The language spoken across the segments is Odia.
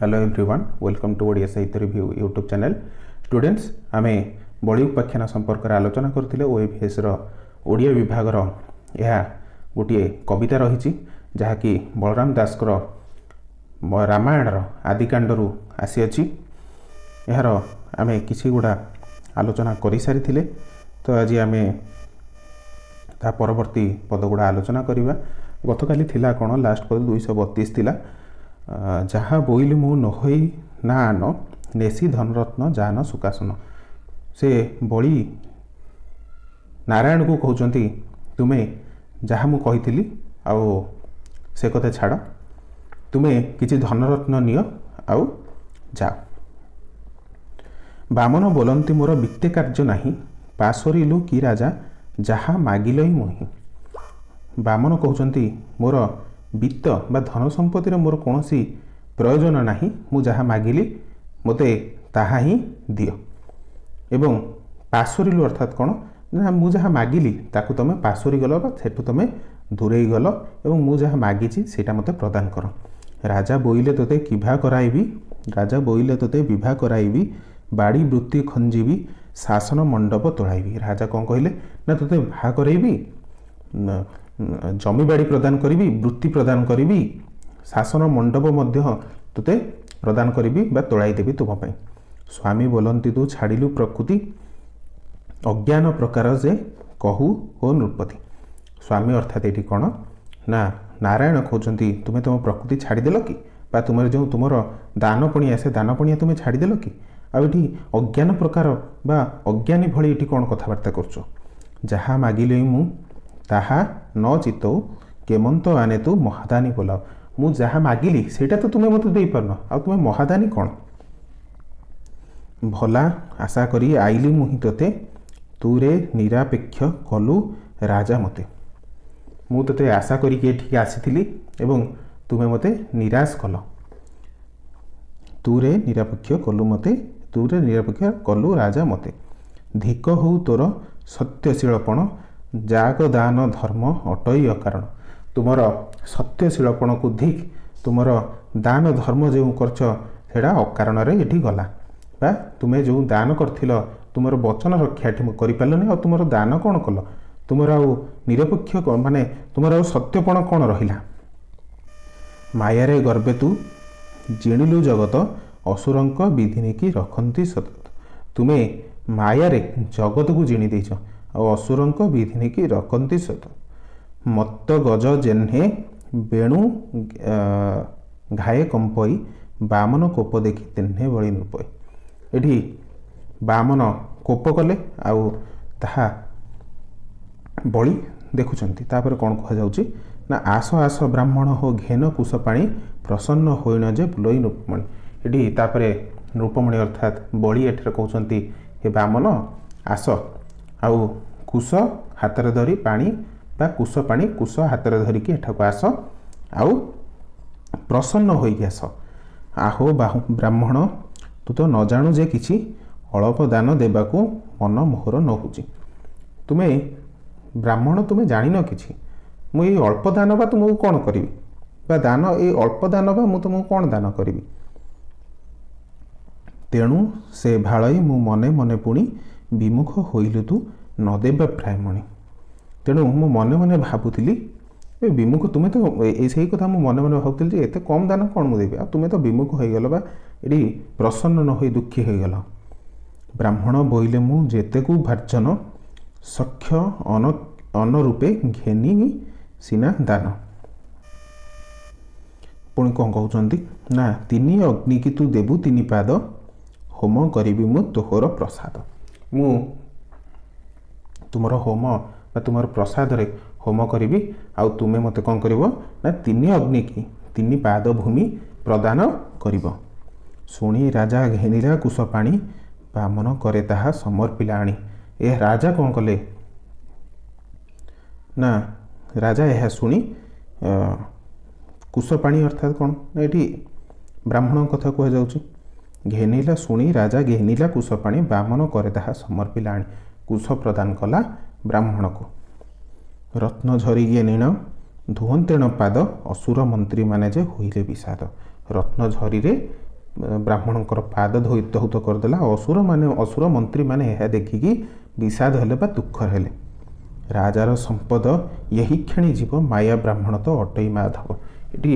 hello everyone welcome to Odia Sahitya review YouTube channel students आम बड़ी उपाख्यान संपर्क आलोचना करते ओएफएस ओडिया विभाग यह गोटे कविता रही जहाँकि बलराम दास रामायण आदिकाण्डर आसी अच्छी यार आम किसी गुड़ा आलोचना कर सारी तो आज आम ता परवर्ती पद गुड़ा आलोचना करवा गत काली कौन लास्ट पद दुई बतीस ଯାହା ବୋଇଲି ମୁଁ ନହୋଇ ନା ଆନ ନେସି ଧନରତ୍ନ ଯାନ ସୁକାସନ ସେ ବଳି ନାରାୟଣକୁ କହୁଛନ୍ତି ତୁମେ ଯାହା ମୁଁ କହିଥିଲି ଆଉ ସେ କଥା ଛାଡ଼ ତୁମେ କିଛି ଧନରତ୍ନ ନିଅ ଆଉ ଯାଅ ବାମନ ବୋଲନ୍ତି ମୋର ବିତ୍ତେ କାର୍ଯ୍ୟ ନାହିଁ ପାସରିଲୁ କି ରାଜା ଯାହା ମାଗିଲ ହିଁ ମୁହିଁ ବାମନ କହୁଛନ୍ତି ମୋର ବିତ୍ତ ବା ଧନ ସମ୍ପତ୍ତିର ମୋର କୌଣସି ପ୍ରୟୋଜନ ନାହିଁ ମୁଁ ଯାହା ମାଗିଲି ମୋତେ ତାହା ହିଁ ଦିଅ ଏବଂ ପାଶୋରିଲୁ ଅର୍ଥାତ୍ କ'ଣ ନା ମୁଁ ଯାହା ମାଗିଲି ତାକୁ ତୁମେ ପାଶୋରି ଗଲ ବା ସେଠୁ ତୁମେ ଦୂରେଇ ଗଲ ଏବଂ ମୁଁ ଯାହା ମାଗିଛି ସେଇଟା ମୋତେ ପ୍ରଦାନ କର ରାଜା ବୋଇଲେ ତୋତେ କିଭା କରାଇବି ରାଜା ବୋଇଲେ ତୋତେ ବିଭା କରାଇବି ବାଡ଼ି ବୃତ୍ତି ଖଞ୍ଜିବି ଶାସନ ମଣ୍ଡପ ତୋଳାଇବି ରାଜା କ'ଣ କହିଲେ ନା ତୋତେ ବାହା କରାଇବି ଜମିବାଡ଼ି ପ୍ରଦାନ କରିବି ବୃତ୍ତି ପ୍ରଦାନ କରିବି ଶାସନ ମଣ୍ଡପ ମଧ୍ୟ ତୋତେ ପ୍ରଦାନ କରିବି ବା ତୋଳାଇ ଦେବି ତୁମ ପାଇଁ ସ୍ୱାମୀ ବୋଲନ୍ତି ତୁ ଛାଡ଼ିଲୁ ପ୍ରକୃତି ଅଜ୍ଞାନ ପ୍ରକାର ଯେ କହୁ ଓ ନୃପତି ସ୍ୱାମୀ ଅର୍ଥାତ୍ ଏଇଠି କ'ଣ ନା ନାରାୟଣ କହୁଛନ୍ତି ତୁମେ ତୁମ ପ୍ରକୃତି ଛାଡ଼ିଦେଲ କି ବା ତୁମର ଯେଉଁ ତୁମର ଦାନ ପଣିଆ ସେ ଦାନ ପଣିଆ ତୁମେ ଛାଡ଼ିଦେଲ କି ଆଉ ଏଠି ଅଜ୍ଞାନ ପ୍ରକାର ବା ଅଜ୍ଞାନୀ ଭଳି ଏଠି କ'ଣ କଥାବାର୍ତ୍ତା କରୁଛ ଯାହା ମାଗିଲେ ମୁଁ ତାହା ନ ଜିତଉ କେମନ୍ତ ଆନେ ତୁ ମହାଦାନୀ ବୋଲାଉ ମୁଁ ଯାହା ମାଗିଲି ସେଇଟା ତ ତୁମେ ମୋତେ ଦେଇପାରୁନ ଆଉ ତୁମେ ମହାଦାନୀ କ'ଣ ଭଲା ଆଶା କରି ଆଇଲି ମୁଁ ହିଁ ତୋତେ ତୁରେ ନିରାପେକ୍ଷ କଲୁ ରାଜା ମୋତେ ମୁଁ ତୋତେ ଆଶା କରିକି ଏଠିକି ଆସିଥିଲି ଏବଂ ତୁମେ ମୋତେ ନିରାଶ କଲ ତୁରେ ନିରାପେକ୍ଷ କଲୁ ମୋତେ ତୁରେ ନିରାପେକ୍ଷ କଲୁ ରାଜା ମୋତେ ଧିକ ହଉ ତୋର ସତ୍ୟଶୀଳପଣ ଜାଗ ଦାନ ଧର୍ମ ଅଟଇ ଅକାରଣ ତୁମର ସତ୍ୟଶୀଳପଣକୁ ଧିକ୍ ତୁମର ଦାନ ଧର୍ମ ଯେଉଁ କରିଛ ସେଇଟା ଅକାରଣରେ ଏଠି ଗଲା ବା ତୁମେ ଯେଉଁ ଦାନ କରିଥିଲ ତୁମର ବଚନ ରକ୍ଷା ଏଠି ମୁଁ କରିପାରିଲନି ଆଉ ତୁମର ଦାନ କ'ଣ କଲ ତୁମର ଆଉ ନିରପେକ୍ଷ ମାନେ ତୁମର ଆଉ ସତ୍ୟପଣ କ'ଣ ରହିଲା ମାୟାରେ ଗର୍ବେ ତୁ ଜିଣିଲୁ ଜଗତ ଅସୁରଙ୍କ ବିଧି ନେଇକି ରଖନ୍ତି ସତ ତୁମେ ମାୟାରେ ଜଗତକୁ ଜିଣି ଦେଇଛ ଆଉ ଅସୁରଙ୍କ ବିଧିନିକି ରଖନ୍ତି ସତ ମତ ଗଜ ଜେହ୍ନେ ବେଣୁ ଘାଏ କମ୍ପଇ ବାମନ କୋପ ଦେଖି ତେହ୍ନେ ବଳି ନୁପଇ ଏଠି ବାମନ କୋପ କଲେ ଆଉ ତାହା ବଳି ଦେଖୁଛନ୍ତି ତାପରେ କ'ଣ କୁହାଯାଉଛି ନା ଆସ ଆସ ବ୍ରାହ୍ମଣ ହୋ ଘେନ କୁଶ ପାଣି ପ୍ରସନ୍ନ ହୋଇନ ଯେ ବୁଲଇ ରୂପମଣି ଏଠି ତାପରେ ରୂପମଣି ଅର୍ଥାତ୍ ବଳି ଏଠାରେ କହୁଛନ୍ତି ହେ ବାମନ ଆସ ଆଉ କୁଶ ହାତରେ ଧରି ପାଣି ବା କୁଶ ପାଣି କୁଶ ହାତରେ ଧରିକି ଏଠାକୁ ଆସ ଆଉ ପ୍ରସନ୍ନ ହୋଇକି ଆସ ଆହୋ ବାହୁ ବ୍ରାହ୍ମଣ ତୁ ତ ନ ଜାଣୁ ଯେ କିଛି ଅଳପ ଦାନ ଦେବାକୁ ମନ ମୋହର ନହୁଛି ତୁମେ ବ୍ରାହ୍ମଣ ତୁମେ ଜାଣିନ କିଛି ମୁଁ ଏଇ ଅଳ୍ପ ଦାନ ବା ତୁମକୁ କ'ଣ କରିବି ବା ଦାନ ଏଇ ଅଳ୍ପ ଦାନ ବା ମୁଁ ତୁମକୁ କ'ଣ ଦାନ କରିବି ତେଣୁ ସେ ଭାଳଇ ମୁଁ ମନେ ମନେ ପୁଣି ବିମୁଖ ହୋଇଲୁ ତୁ ନ ଦେବା ପ୍ରାୟମଣି ତେଣୁ ମୁଁ ମନେ ମନେ ଭାବୁଥିଲି ଏ ବିମୁଖ ତୁମେ ତ ଏଇ ସେଇ କଥା ମୁଁ ମନେ ମନେ ଭାବୁଥିଲି ଯେ ଏତେ କମ୍ ଦାନ କ'ଣ ମୁଁ ଦେବି ଆଉ ତୁମେ ତ ବିମୁଖ ହୋଇଗଲ ବା ଏଠି ପ୍ରସନ୍ନ ନ ହୋଇ ଦୁଃଖୀ ହୋଇଗଲ ବ୍ରାହ୍ମଣ ବୋଇଲେ ମୁଁ ଯେତେକୁ ଭାର୍ଜନ ସଖ୍ୟ ଅନ ଅନରୂପେ ଘେନି ସିନା ଦାନ ପୁଣି କ'ଣ କହୁଛନ୍ତି ନା ତିନି ଅଗ୍ନିକି ତୁ ଦେବୁ ତିନି ପାଦ ହୋମ କରିବି ମୁଁ ତୋହର ପ୍ରସାଦ ମୁଁ ତୁମର ହୋମ ବା ତୁମର ପ୍ରସାଦରେ ହୋମ କରିବି ଆଉ ତୁମେ ମୋତେ କ'ଣ କରିବ ନା ତିନି ଅଗ୍ନି କି ତିନି ପାଦ ଭୂମି ପ୍ରଦାନ କରିବ ଶୁଣି ରାଜା ଘେନିରା କୁଶ ପାଣି ବାମନ କରେ ତାହା ସମର୍ପିଲା ଆଣି ଏ ରାଜା କ'ଣ କଲେ ନା ରାଜା ଏହା ଶୁଣି କୁଶ ପାଣି ଅର୍ଥାତ୍ କ'ଣ ନା ଏଠି ବ୍ରାହ୍ମଣଙ୍କ କଥା କୁହାଯାଉଛି ଘେନିଲା ଶୁଣି ରାଜା ଘେନିଲା କୁଶପାଣି ବ୍ରାହ୍ମଣ କରେ ତାହା ସମର୍ପିଲାଣି କୁଶ ପ୍ରଦାନ କଲା ବ୍ରାହ୍ମଣକୁ ରତ୍ନ ଝରିଗିଏ ନିଣ ଧୁଅନ୍ତେଣ ପାଦ ଅସୁର ମନ୍ତ୍ରୀମାନେ ଯେ ହୋଇଲେ ବିଷାଦ ରତ୍ନ ଝରିରେ ବ୍ରାହ୍ମଣଙ୍କର ପାଦ ଧୌତ କରିଦେଲା ଅସୁରମାନେ ଅସୁର ମନ୍ତ୍ରୀମାନେ ଏହା ଦେଖିକି ବିଷାଦ ହେଲେ ବା ଦୁଃଖ ହେଲେ ରାଜାର ସମ୍ପଦ ଏହି କ୍ଷଣି ଯିବ ମାୟା ବ୍ରାହ୍ମଣ ତ ଅଟେଇ ମାଧବ ଏଠି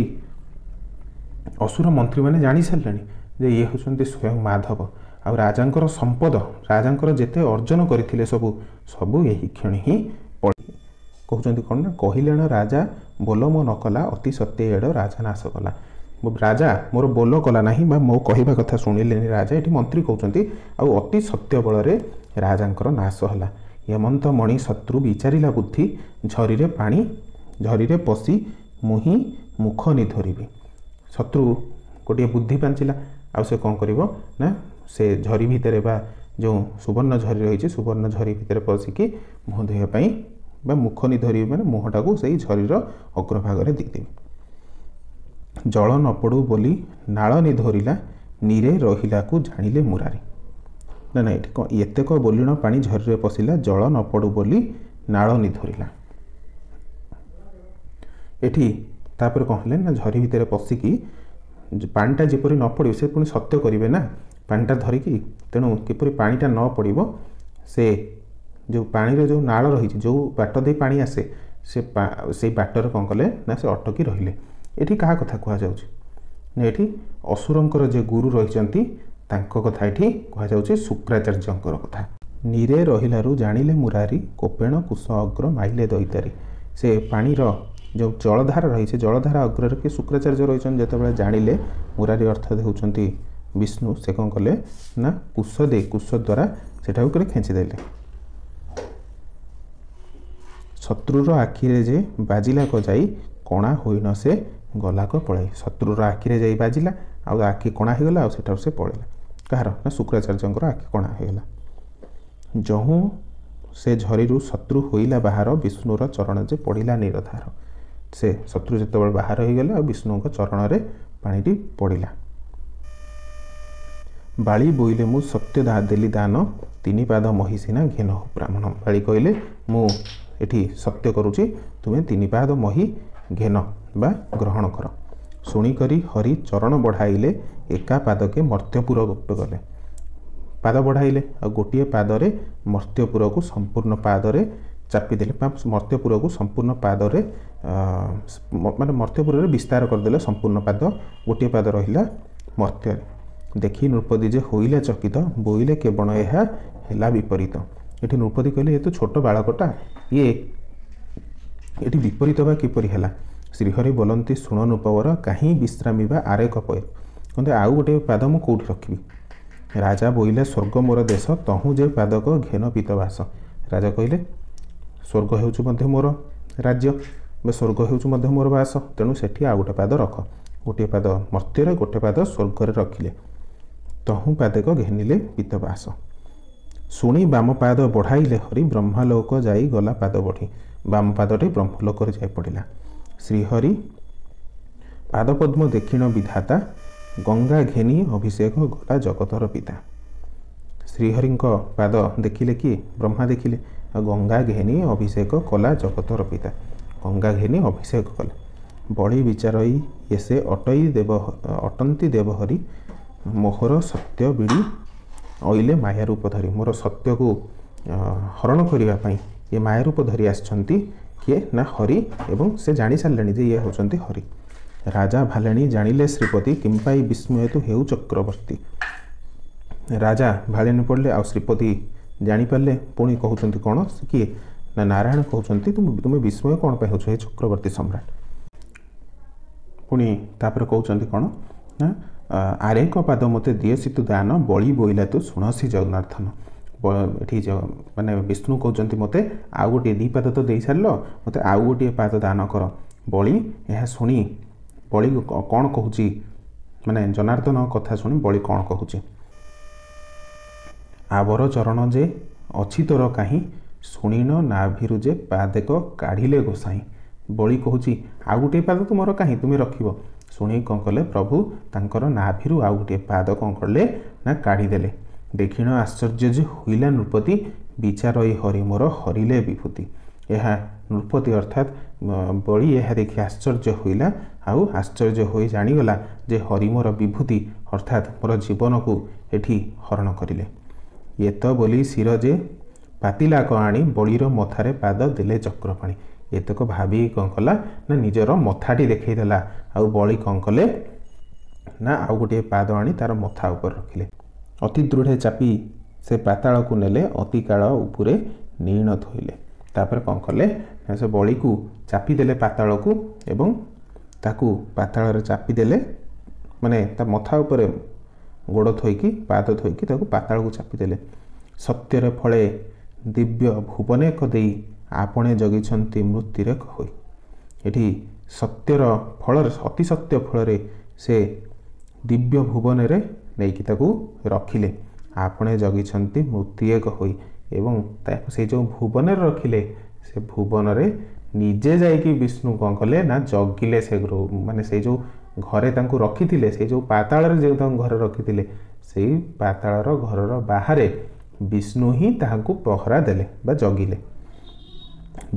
ଅସୁର ମନ୍ତ୍ରୀମାନେ ଜାଣିସାରିଲେଣି ଯେ ଇଏ ହେଉଛନ୍ତି ସ୍ଵୟଂ ମାଧବ ଆଉ ରାଜାଙ୍କର ସମ୍ପଦ ରାଜାଙ୍କର ଯେତେ ଅର୍ଜନ କରିଥିଲେ ସବୁ ସବୁ ଏହି କ୍ଷଣ ହିଁ ପଡ଼ି କହୁଛନ୍ତି କ'ଣ ନା କହିଲେଣ ରାଜା ବୋଲ ମୋ ନ କଲା ଅତି ସତ୍ୟ ଏଡ଼ ରାଜା ନାଶ କଲା ରାଜା ମୋର ବୋଲ କଲା ନାହିଁ ବା ମୋ କହିବା କଥା ଶୁଣିଲେନି ରାଜା ଏଠି ମନ୍ତ୍ରୀ କହୁଛନ୍ତି ଆଉ ଅତି ସତ୍ୟ ବଳରେ ରାଜାଙ୍କର ନାଶ ହେଲା ହେମନ୍ତ ମଣି ଶତ୍ରୁ ବିଚାରିଲା ବୁଦ୍ଧି ଝରିରେ ପାଣି ଝରିରେ ପଶି ମୁଁ ହିଁ ମୁଖ ନିଧରିବି ଶତ୍ରୁ ଗୋଟିଏ ବୁଦ୍ଧି ପାଞ୍ଚିଲା ଆଉ ସେ କ'ଣ କରିବ ନା ସେ ଝରି ଭିତରେ ବା ଯେଉଁ ସୁବର୍ଣ୍ଣ ଝରି ରହିଛି ସୁବର୍ଣ୍ଣ ଝରି ଭିତରେ ପଶିକି ମୁହଁ ଧୋଇବା ପାଇଁ ବା ମୁଖ ନିଧରି ମାନେ ମୁହଁଟାକୁ ସେଇ ଝରିର ଅଗ୍ରଭାଗରେ ଦେଇଦେବି ଜଳ ନ ପଡ଼ୁ ବୋଲି ନାଳ ନି ଧରିଲା ନିରେ ରହିଲାକୁ ଜାଣିଲେ ମୁରାରୀ ନା ନା ଏଠି କ'ଣ ଏତେକ ବୋଲିଣ ପାଣି ଝରିରେ ପଶିଲା ଜଳ ନ ପଡ଼ୁ ବୋଲି ନାଳ ନି ଧରିଲା ଏଠି ତାପରେ କ'ଣ ହେଲେ ନା ଝରି ଭିତରେ ପଶିକି ପାଣିଟା ଯେପରି ନ ପଡ଼ିବ ସେ ପୁଣି ସତ୍ୟ କରିବେ ନା ପାଣିଟା ଧରିକି ତେଣୁ କିପରି ପାଣିଟା ନ ପଡ଼ିବ ସେ ଯେଉଁ ପାଣିର ଯେଉଁ ନାଳ ରହିଛି ଯେଉଁ ବାଟ ଦେଇ ପାଣି ଆସେ ସେ ସେଇ ବାଟରେ କ'ଣ କଲେ ନା ସେ ଅଟକି ରହିଲେ ଏଠି କାହା କଥା କୁହାଯାଉଛି ନା ଏଠି ଅସୁରଙ୍କର ଯେ ଗୁରୁ ରହିଛନ୍ତି ତାଙ୍କ କଥା ଏଠି କୁହାଯାଉଛି ଶୁକ୍ରାଚାର୍ଯ୍ୟଙ୍କର କଥା ନିରେ ରହିଲାରୁ ଜାଣିଲେ ମୁରାରୀ କୋପେଣ କୁଶ ଅଗ୍ର ମାଇଲେ ଦଇତାରୀ ସେ ପାଣିର ଯେଉଁ ଜଳଧାରା ରହିଛି ଜଳଧାରା ଅଗ୍ରରେ କି ଶୁକ୍ରାଚାର୍ଯ୍ୟ ରହିଛନ୍ତି ଯେତେବେଳେ ଜାଣିଲେ ମୁରାରୀ ଅର୍ଥାତ୍ ହେଉଛନ୍ତି ବିଷ୍ଣୁ ସେ କ'ଣ କଲେ ନା କୁଶ ଦେଇ କୁଶ ଦ୍ୱାରା ସେଠାକୁ କେବେ ଖେଞ୍ଚିଦେଲେ ଶତ୍ରୁର ଆଖିରେ ଯେ ବାଜିଲା କ ଯାଇ କଣା ହୋଇନ ସେ ଗଲାକ ପଳାଇ ଶତ୍ରୁର ଆଖିରେ ଯାଇ ବାଜିଲା ଆଉ ଆଖି କଣା ହୋଇଗଲା ଆଉ ସେଠାରୁ ସେ ପଳାଇଲା କାହାର ନା ଶୁକ୍ରାଚାର୍ଯ୍ୟଙ୍କର ଆଖି କଣା ହୋଇଗଲା ଯହୁଁ ସେ ଝରିରୁ ଶତ୍ରୁ ହୋଇଲା ବାହାର ବିଷ୍ଣୁର ଚରଣ ଯେ ପଡ଼ିଲା ନିରଧାର ସେ ଶତ୍ରୁ ଯେତେବେଳେ ବାହାର ହୋଇଗଲେ ଆଉ ବିଷ୍ଣୁଙ୍କ ଚରଣରେ ପାଣିଟି ପଡ଼ିଲା ବାଳି ବୋଇଲେ ମୁଁ ସତ୍ୟ ଦେଲି ଦାନ ତିନି ପାଦ ମହି ସିନା ଘେନ ବ୍ରାହ୍ମଣ ବାଳି କହିଲେ ମୁଁ ଏଠି ସତ୍ୟ କରୁଛି ତୁମେ ତିନି ପାଦ ମହି ଘେନ ବା ଗ୍ରହଣ କର ଶୁଣିକରି ହରି ଚରଣ ବଢ଼ାଇଲେ ଏକା ପାଦକେ ମର୍ତ୍ତ୍ୟପୁର ଗୋପ କଲେ ପାଦ ବଢ଼ାଇଲେ ଆଉ ଗୋଟିଏ ପାଦରେ ମର୍ତ୍ତ୍ୟପୁରକୁ ସମ୍ପୂର୍ଣ୍ଣ ପାଦରେ ଚାପିଦେଲେ ବା ମର୍ତ୍ୟପୁରକୁ ସମ୍ପୂର୍ଣ୍ଣ ପାଦରେ ମାନେ ମର୍ତ୍ୟପୁରରେ ବିସ୍ତାର କରିଦେଲେ ସମ୍ପୂର୍ଣ୍ଣ ପାଦ ଗୋଟିଏ ପାଦ ରହିଲା ମର୍ତ୍ୟରେ ଦେଖି ନୃପଦୀ ଯେ ହୋଇଲା ଚକିତ ବୋଇଲେ କେବଳ ଏହା ହେଲା ବିପରୀତ ଏଠି ନୃପଦୀ କହିଲେ ଏ ତ ଛୋଟ ବାଳକଟା ଇଏ ଏଠି ବିପରୀତ ବା କିପରି ହେଲା ଶ୍ରୀହରି ବୋଲନ୍ତି ଶୁଣ ନୃପବର କାହିଁ ବିଶ୍ରାମିବା ଆରେ କପୟ କିନ୍ତୁ ଆଉ ଗୋଟିଏ ପାଦ ମୁଁ କେଉଁଠି ରଖିବି ରାଜା ବୋଇଲେ ସ୍ୱର୍ଗ ମୋର ଦେଶ ତହୁଁ ଯେ ପାଦକ ଘେନ ପିତ ବାସ ରାଜା କହିଲେ ସ୍ୱର୍ଗ ହେଉଛି ମଧ୍ୟ ମୋର ରାଜ୍ୟ ବା ସ୍ୱର୍ଗ ହେଉଛି ମଧ୍ୟ ମୋର ବାସ ତେଣୁ ସେଠି ଆଉ ଗୋଟେ ପାଦ ରଖ ଗୋଟିଏ ପାଦ ମର୍ତ୍ତ୍ୟରେ ଗୋଟିଏ ପାଦ ସ୍ୱର୍ଗରେ ରଖିଲେ ତହୁଁ ପାଦକ ଘେନିଲେ ପିତବାସ ଶୁଣି ବାମ ପାଦ ବଢ଼ାଇଲେ ହରି ବ୍ରହ୍ମାଲୋକ ଯାଇ ଗଲା ପାଦ ବଢ଼ି ବାମ ପାଦଟି ବ୍ରହ୍ମଲୋକରେ ଯାଇ ପଡ଼ିଲା ଶ୍ରୀହରି ପାଦପଦ୍ମ ଦକ୍ଷିଣ ବିଧାତା ଗଙ୍ଗା ଘେନି ଅଭିଷେକ ଗଲା ଜଗତର ପିତା पाद देखिले कि ब्रह्मा देखे गंगा घेनी अभिषेक कला जगत रपिता गंगा घेनी घेन अभिषेक कले बढी विचारै एसे अटई देव अटन्ती देवहरि मोहर सत्य विडि माय रूप धरी मोर सत्य को हरण इ मयारूप धरि आस हरि एवं से जाले ये हौ हरि राजा भालेनी जाँले श्रीपति कम्पाई विस्मयतु हे चक्रवर्ती ରାଜା ଭାଳିଆଣି ପଡ଼ିଲେ ଆଉ ଶ୍ରୀପତି ଜାଣିପାରିଲେ ପୁଣି କହୁଛନ୍ତି କ'ଣ ସେ କିଏ ନା ନାରାୟଣ କହୁଛନ୍ତି ତୁମେ ବିସ୍ମୟ କ'ଣ ପାଇଁ ହେଉଛ ହେ ଚକ୍ରବର୍ତ୍ତୀ ସମ୍ରାଟ ପୁଣି ତାପରେ କହୁଛନ୍ତି କ'ଣ ନା ଆରେଙ୍କ ପାଦ ମୋତେ ଦିଅ ସିତୁ ଦାନ ବଳି ବୋଇଲା ତୁ ଶୁଣ ସି ଜଗନ୍ନାର୍ଥନ ଏଠି ମାନେ ବିଷ୍ଣୁ କହୁଛନ୍ତି ମୋତେ ଆଉ ଗୋଟିଏ ଦୁଇ ପାଦ ତ ଦେଇସାରିଲ ମୋତେ ଆଉ ଗୋଟିଏ ପାଦ ଦାନ କର ବଳି ଏହା ଶୁଣି ବଳି କ'ଣ କହୁଛି ମାନେ ଜନାର୍ଦ୍ଦନ କଥା ଶୁଣି ବଳି କ'ଣ କହୁଛି ଆବର ଚରଣ ଯେ ଅଛି ତୋର କାହିଁ ଶୁଣିନ ନାଭିରୁ ଯେ ପାଦେକ କାଢ଼ିଲେ ଗୋସାଇଁ ବଳି କହୁଛି ଆଉ ଗୋଟିଏ ପାଦ ତୁମର କାହିଁ ତୁମେ ରଖିବ ଶୁଣି କ'ଣ କଲେ ପ୍ରଭୁ ତାଙ୍କର ନାଭିରୁ ଆଉ ଗୋଟିଏ ପାଦ କ'ଣ କଲେ ନା କାଢ଼ିଦେଲେ ଦେଖିଣ ଆଶ୍ଚର୍ଯ୍ୟ ଯେ ହୋଇଲା ନୃପତି ବିଚାର ଏଇ ହରି ହରିଲେ ବିଭୂତି ଏହା ନୃପତି ଅର୍ଥାତ୍ ବଳି ଏହା ଦେଖି ଆଶ୍ଚର୍ଯ୍ୟ ହୋଇଲା ଆଉ ଆଶ୍ଚର୍ଯ୍ୟ ହୋଇ ଜାଣିଗଲା ଯେ ହରି ବିଭୂତି ଅର୍ଥାତ୍ ମୋର ଜୀବନକୁ ଏଠି ହରଣ କରିଲେ ଏତ ବୋଲି ଶିର ଯେ ପାତିଲାକ ଆଣି ବଳିର ମଥାରେ ପାଦ ଦେଲେ ଚକ୍ରପାଣି ଏତକ ଭାବିକି କ'ଣ କଲା ନା ନିଜର ମଥାଟି ଦେଲା ଆଉ ବଳି କ'ଣ କଲେ ନା ଆଉ ଗୋଟିଏ ପାଦ ଆଣି ତାର ମଥା ଉପରେ ରଖିଲେ ଅତି ଦୃଢ଼ ଚାପି ସେ ପାତାଳକୁ ନେଲେ ଅତି କାଳ ଉପରେ ନିଣ ଧୋଇଲେ ତାପରେ କ'ଣ କଲେ ନା ସେ ବଳିକୁ ଚାପିଦେଲେ ପାତାଳକୁ ଏବଂ ତାକୁ ପାତାଳରେ ଚାପିଦେଲେ ମାନେ ତା ମଥା ଉପରେ ଗୋଡ଼ ଥୋଇକି ପାଦ ଥୋଇକି ତାକୁ ପାତାଳକୁ ଚାପିଦେଲେ ସତ୍ୟରେ ଫଳେ ଦିବ୍ୟ ଭୁବନେକ ଦେଇ ଆପଣେ ଜଗିଛନ୍ତି ମୃତ୍ୟୁରେକ ହୋଇ ଏଠି ସତ୍ୟର ଫଳରେ ଅତିସତ୍ୟ ଫଳରେ ସେ ଦିବ୍ୟ ଭୁବନରେ ନେଇକି ତାକୁ ରଖିଲେ ଆପଣେ ଜଗିଛନ୍ତି ମୃତ୍ୟୁଏକ ହୋଇ ଏବଂ ତାକୁ ସେ ଯେଉଁ ଭୁବନରେ ରଖିଲେ ସେ ଭୁବନରେ ନିଜେ ଯାଇକି ବିଷ୍ଣୁ କ'ଣ କଲେ ନା ଜଗିଲେ ସେ ମାନେ ସେଇ ଯେଉଁ ଘରେ ତାଙ୍କୁ ରଖିଥିଲେ ସେ ଯେଉଁ ପାତାଳରେ ଯେଉଁ ତାଙ୍କୁ ଘରେ ରଖିଥିଲେ ସେଇ ପାତାଳର ଘରର ବାହାରେ ବିଷ୍ଣୁ ହିଁ ତାହାକୁ ପହରା ଦେଲେ ବା ଜଗିଲେ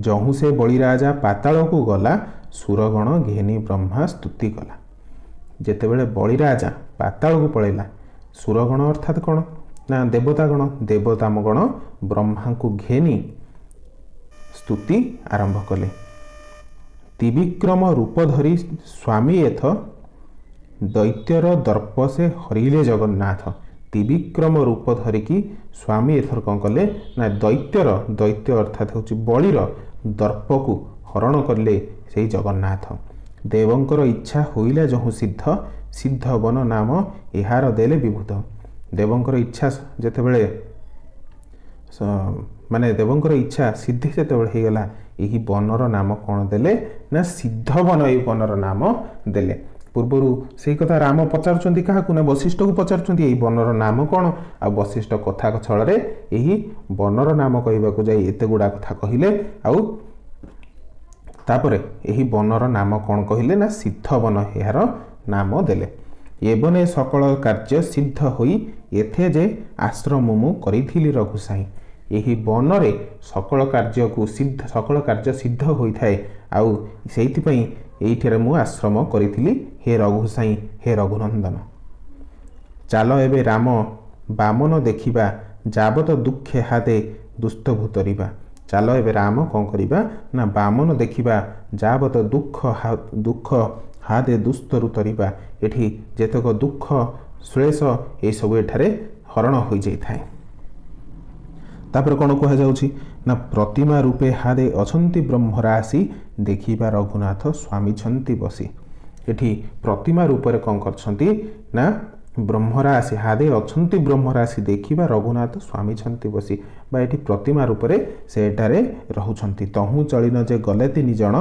ଯେଉଁ ସେ ବଳିରାଜା ପାତାଳକୁ ଗଲା ସୁରଗଣ ଘେନି ବ୍ରହ୍ମା ସ୍ତୁତି କଲା ଯେତେବେଳେ ବଳିରାଜା ପାତାଳକୁ ପଳେଇଲା ସୁରଗଣ ଅର୍ଥାତ୍ କ'ଣ ନା ଦେବତା ଗଣ ଦେବତାମ ଗଣ ବ୍ରହ୍ମାଙ୍କୁ ଘେନି ସ୍ତୁତି ଆରମ୍ଭ କଲେ ତ୍ରିବିକ୍ରମ ରୂପ ଧରି ସ୍ୱାମୀ ଏଥ ଦୈତ୍ୟର ଦର୍ପ ସେ ହରିଲେ ଜଗନ୍ନାଥ ତ୍ରିବିକ୍ରମ ରୂପ ଧରିକି ସ୍ୱାମୀ ଏଥର କ'ଣ କଲେ ନା ଦୈତ୍ୟର ଦୈତ୍ୟ ଅର୍ଥାତ୍ ହେଉଛି ବଳିର ଦର୍ପକୁ ହରଣ କଲେ ସେଇ ଜଗନ୍ନାଥ ଦେବଙ୍କର ଇଚ୍ଛା ହୋଇଲା ଯେଉଁ ସିଦ୍ଧ ସିଦ୍ଧ ବନ ନାମ ଏହାର ଦେଲେ ବିଭୂତ ଦେବଙ୍କର ଇଚ୍ଛା ଯେତେବେଳେ ମାନେ ଦେବଙ୍କର ଇଚ୍ଛା ସିଦ୍ଧି ଯେତେବେଳେ ହେଇଗଲା ଏହି ବନର ନାମ କ'ଣ ଦେଲେ ନା ସିଦ୍ଧ ବନ ଏଇ ବନର ନାମ ଦେଲେ ପୂର୍ବରୁ ସେହି କଥା ରାମ ପଚାରୁଛନ୍ତି କାହାକୁ ନା ବଶିଷ୍ଠକୁ ପଚାରୁଛନ୍ତି ଏହି ବନର ନାମ କ'ଣ ଆଉ ବଶିଷ୍ଠ କଥା ଛଳରେ ଏହି ବନର ନାମ କହିବାକୁ ଯାଇ ଏତେ ଗୁଡ଼ା କଥା କହିଲେ ଆଉ ତାପରେ ଏହି ବନର ନାମ କ'ଣ କହିଲେ ନା ସିଦ୍ଧ ବନ ଏହାର ନାମ ଦେଲେ ଏବନେ ସକଳ କାର୍ଯ୍ୟ ସିଦ୍ଧ ହୋଇ ଏଥେ ଯେ ଆଶ୍ରମ ମୁଁ କରିଥିଲି ରଘୁସାହିଁ ଏହି ବନରେ ସକଳ କାର୍ଯ୍ୟକୁ ସିଦ୍ଧ ସକଳ କାର୍ଯ୍ୟ ସିଦ୍ଧ ହୋଇଥାଏ ଆଉ ସେଇଥିପାଇଁ ଏଇଠାରେ ମୁଁ ଆଶ୍ରମ କରିଥିଲି ହେ ରଘୁ ସାଇଁ ହେ ରଘୁନନ୍ଦନ ଚାଲ ଏବେ ରାମ ବାମନ ଦେଖିବା ଯାବତ ଦୁଃଖେ ହାତେ ଦୁସ୍ତଭୂତରିବା ଚାଲ ଏବେ ରାମ କ'ଣ କରିବା ନା ବାମନ ଦେଖିବା ଯାବତ ଦୁଃଖ ଦୁଃଖ ହାତେ ଦୁସ୍ତରୁ ତରିବା ଏଠି ଯେତେକ ଦୁଃଖ ଶ୍ଳେଷ ଏସବୁ ଏଠାରେ ହରଣ ହୋଇଯାଇଥାଏ ତାପରେ କ'ଣ କୁହାଯାଉଛି ନା ପ୍ରତିମା ରୂପେ ହାରେ ଅଛନ୍ତି ବ୍ରହ୍ମରାଶି ଦେଖିବା ରଘୁନାଥ ସ୍ୱାମୀଛନ୍ତି ବସି ଏଠି ପ୍ରତିମା ରୂପରେ କ'ଣ କରିଛନ୍ତି ନା ବ୍ରହ୍ମରାଶି ହାରେ ଅଛନ୍ତି ବ୍ରହ୍ମରାଶି ଦେଖିବା ରଘୁନାଥ ସ୍ୱାମୀଛନ୍ତି ବସି ବା ଏଠି ପ୍ରତିମା ରୂପରେ ସେ ଏଠାରେ ରହୁଛନ୍ତି ତହୁ ଚଳିନ ଯେ ଗଲେ ତିନି ଜଣ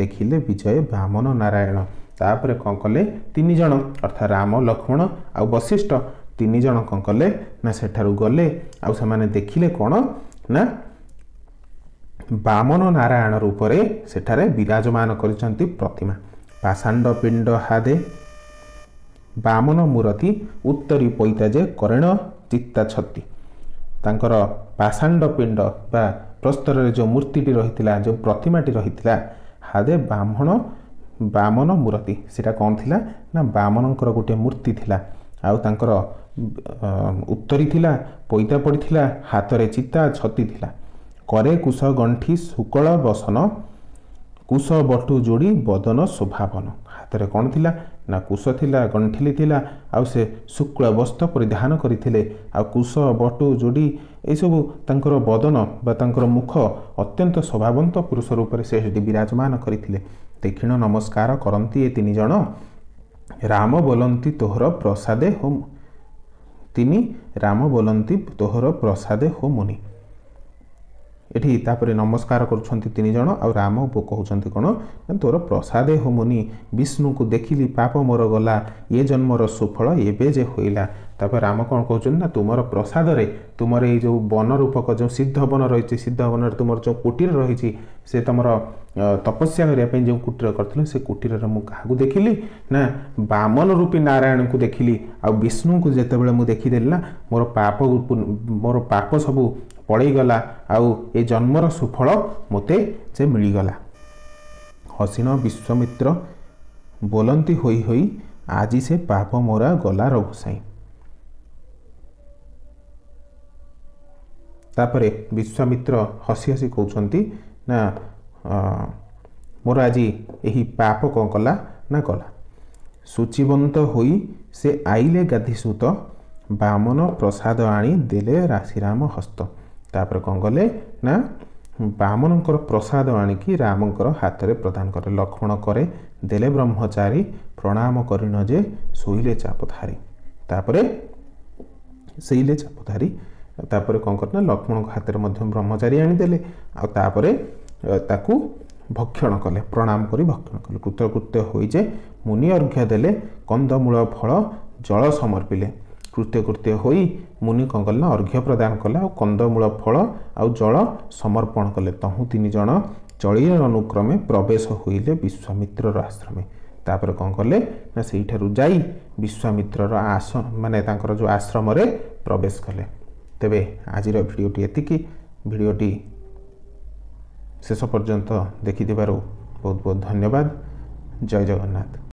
ଦେଖିଲେ ବିଜୟ ବ୍ରାହ୍ମଣ ନାରାୟଣ ତାପରେ କ'ଣ କଲେ ତିନି ଜଣ ଅର୍ଥାତ୍ ରାମ ଲକ୍ଷ୍ମଣ ଆଉ ବଶିଷ୍ଠ ତିନି ଜଣ କ'ଣ କଲେ ନା ସେଠାରୁ ଗଲେ ଆଉ ସେମାନେ ଦେଖିଲେ କ'ଣ ନା ବାମନ ନାରାୟଣ ରୂପରେ ସେଠାରେ ବିରାଜମାନ କରିଛନ୍ତି ପ୍ରତିମା ପାଷାଣ୍ଡ ପିଣ୍ଡ ହାଦେ ବାମନ ମୂରତି ଉତ୍ତରୀ ପଇତା ଯେ କରେଣ ଚିତ୍ତା ଛତି ତାଙ୍କର ପାଷାଣ୍ଡ ପିଣ୍ଡ ବା ପ୍ରସ୍ତରରେ ଯେଉଁ ମୂର୍ତ୍ତିଟି ରହିଥିଲା ଯେଉଁ ପ୍ରତିମାଟି ରହିଥିଲା ହାଦେ ବ୍ରାହ୍ମଣ ବାମନ ମୂରତି ସେଇଟା କ'ଣ ଥିଲା ନା ବାମନଙ୍କର ଗୋଟିଏ ମୂର୍ତ୍ତି ଥିଲା ଆଉ ତାଙ୍କର ଉତ୍ତରୀ ଥିଲା ପଇତା ପଡ଼ିଥିଲା ହାତରେ ଚିତା ଛତି ଥିଲା କରେ କୁଶ ଗଣ୍ଠି ଶୁକ୍ଳ ବସନ କୁଶ ବଟୁ ଯୋଡ଼ି ବଦନ ଶୋଭାବନ ହାତରେ କ'ଣ ଥିଲା ନା କୁଶ ଥିଲା ଗଣ୍ଠିଲି ଥିଲା ଆଉ ସେ ଶୁକ୍ଳ ବସ୍ତ୍ର ପରିଧାନ କରିଥିଲେ ଆଉ କୁଶ ବଟୁ ଯୋଡ଼ି ଏସବୁ ତାଙ୍କର ବଦନ ବା ତାଙ୍କର ମୁଖ ଅତ୍ୟନ୍ତ ସ୍ୱଭାବନ୍ତ ପୁରୁଷ ରୂପରେ ସେ ସେଠି ବିରାଜମାନ କରିଥିଲେ ଦେଖିଣ ନମସ୍କାର କରନ୍ତି ଏ ତିନି ଜଣ রাম বলন্তি তোহর প্রসাদে হোম তিনি রাম বলন্তি তোহর প্রসাদে হোমনি ଏଠି ତାପରେ ନମସ୍କାର କରୁଛନ୍ତି ତିନି ଜଣ ଆଉ ରାମକୁ କହୁଛନ୍ତି କ'ଣ ତୋର ପ୍ରସାଦେ ହୋମୁନି ବିଷ୍ଣୁକୁ ଦେଖିଲି ପାପ ମୋର ଗଲା ଏ ଜନ୍ମର ସୁଫଳ ଏବେ ଯେ ହୋଇଲା ତାପରେ ରାମ କ'ଣ କହୁଛନ୍ତି ନା ତୁମର ପ୍ରସାଦରେ ତୁମର ଏଇ ଯେଉଁ ବନ ରୂପକ ଯେଉଁ ସିଦ୍ଧ ବନ ରହିଛି ସିଦ୍ଧ ବନରେ ତୁମର ଯେଉଁ କୁଟୀର ରହିଛି ସେ ତୁମର ତପସ୍ୟା କରିବା ପାଇଁ ଯେଉଁ କୁଟୀର କରିଥିଲ ସେ କୁଟୀରରେ ମୁଁ କାହାକୁ ଦେଖିଲି ନା ବାମନ ରୂପୀ ନାରାୟଣଙ୍କୁ ଦେଖିଲି ଆଉ ବିଷ୍ଣୁଙ୍କୁ ଯେତେବେଳେ ମୁଁ ଦେଖିଦେଲି ନା ମୋର ପାପ ମୋର ପାପ ସବୁ ପଳେଇଗଲା ଆଉ ଏ ଜନ୍ମର ସୁଫଳ ମୋତେ ସେ ମିଳିଗଲା ହସିନ ବିଶ୍ୱମିତ୍ର ବୋଲନ୍ତି ହୋଇ ହୋଇ ଆଜି ସେ ପାପ ମୋରା ଗଲା ରଘୁସାଇ ତାପରେ ବିଶ୍ୱାମିତ୍ର ହସି ହସି କହୁଛନ୍ତି ନା ମୋର ଆଜି ଏହି ପାପ କ'ଣ କଲା ନା କଲା ସୂଚୀବନ୍ତ ହୋଇ ସେ ଆଇଲେ ଗାଧିସୂତ ବାମନ ପ୍ରସାଦ ଆଣି ଦେଲେ ରାଶିରାମ ହସ୍ତ ତାପରେ କ'ଣ କଲେ ନା ବାମନଙ୍କର ପ୍ରସାଦ ଆଣିକି ରାମଙ୍କର ହାତରେ ପ୍ରଦାନ କରେ ଲକ୍ଷ୍ମଣ କରେ ଦେଲେ ବ୍ରହ୍ମଚାରୀ ପ୍ରଣାମ କରିନ ଯେ ଶୋଇଲେ ଚାପଧାରୀ ତାପରେ ଶୋଇଲେ ଚାପଧାରୀ ତାପରେ କ'ଣ କରେ ନା ଲକ୍ଷ୍ମଣଙ୍କ ହାତରେ ମଧ୍ୟ ବ୍ରହ୍ମଚାରୀ ଆଣିଦେଲେ ଆଉ ତାପରେ ତାକୁ ଭକ୍ଷଣ କଲେ ପ୍ରଣାମ କରି ଭକ୍ଷଣ କଲେ କୃତକୃତ୍ୟ ହୋଇ ଯେ ମୁନି ଅର୍ଘ୍ୟ ଦେଲେ କନ୍ଦମୂଳ ଫଳ ଜଳ ସମର୍ପିଲେ କୃତକୃତ୍ୟ ହୋଇ ମୁନି କ'ଣ କଲେ ନା ଅର୍ଘ୍ୟ ପ୍ରଦାନ କଲେ ଆଉ କନ୍ଦମୂଳ ଫଳ ଆଉ ଜଳ ସମର୍ପଣ କଲେ ତହୁଁ ତିନି ଜଣ ଚଳିର ଅନୁକ୍ରମେ ପ୍ରବେଶ ହୋଇଲେ ବିଶ୍ୱାମିତ୍ରର ଆଶ୍ରମେ ତାପରେ କ'ଣ କଲେ ନା ସେଇଠାରୁ ଯାଇ ବିଶ୍ୱାମିତ୍ରର ଆସ ମାନେ ତାଙ୍କର ଯେଉଁ ଆଶ୍ରମରେ ପ୍ରବେଶ କଲେ ତେବେ ଆଜିର ଭିଡ଼ିଓଟି ଏତିକି ଭିଡ଼ିଓଟି ଶେଷ ପର୍ଯ୍ୟନ୍ତ ଦେଖିଥିବାରୁ ବହୁତ ବହୁତ ଧନ୍ୟବାଦ ଜୟ ଜଗନ୍ନାଥ